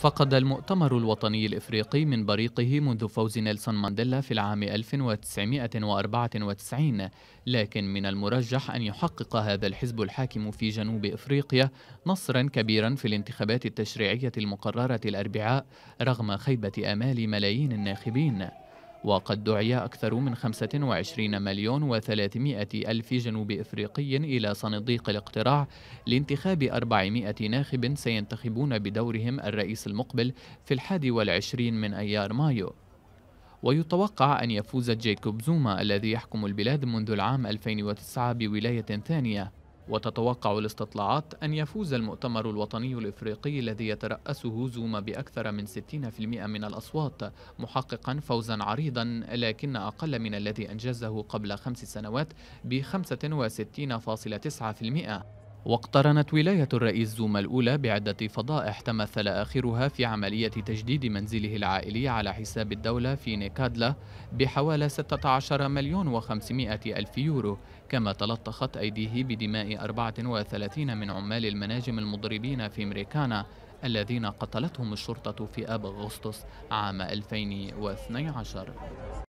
فقد المؤتمر الوطني الإفريقي من بريقه منذ فوز نيلسون مانديلا في العام 1994 لكن من المرجح أن يحقق هذا الحزب الحاكم في جنوب إفريقيا نصرا كبيرا في الانتخابات التشريعية المقررة الأربعاء رغم خيبة آمال ملايين الناخبين وقد دعي أكثر من 25 مليون و300 ألف جنوب إفريقي إلى صناديق الاقتراع لانتخاب 400 ناخب سينتخبون بدورهم الرئيس المقبل في الحادي والعشرين من أيار مايو ويتوقع أن يفوز جيكوب زوما الذي يحكم البلاد منذ العام 2009 بولاية ثانية وتتوقع الاستطلاعات أن يفوز المؤتمر الوطني الإفريقي الذي يترأسه زوما بأكثر من 60% من الأصوات محققا فوزا عريضا لكن أقل من الذي أنجزه قبل خمس سنوات ب 65.9% واقترنت ولاية الرئيس زوما الأولى بعدة فضائح تمثل آخرها في عملية تجديد منزله العائلي على حساب الدولة في نيكادلا بحوالي 16 مليون و500 ألف يورو كما تلطخت أيديه بدماء 34 من عمال المناجم المضربين في أمريكانا الذين قتلتهم الشرطة في آب أغسطس عام 2012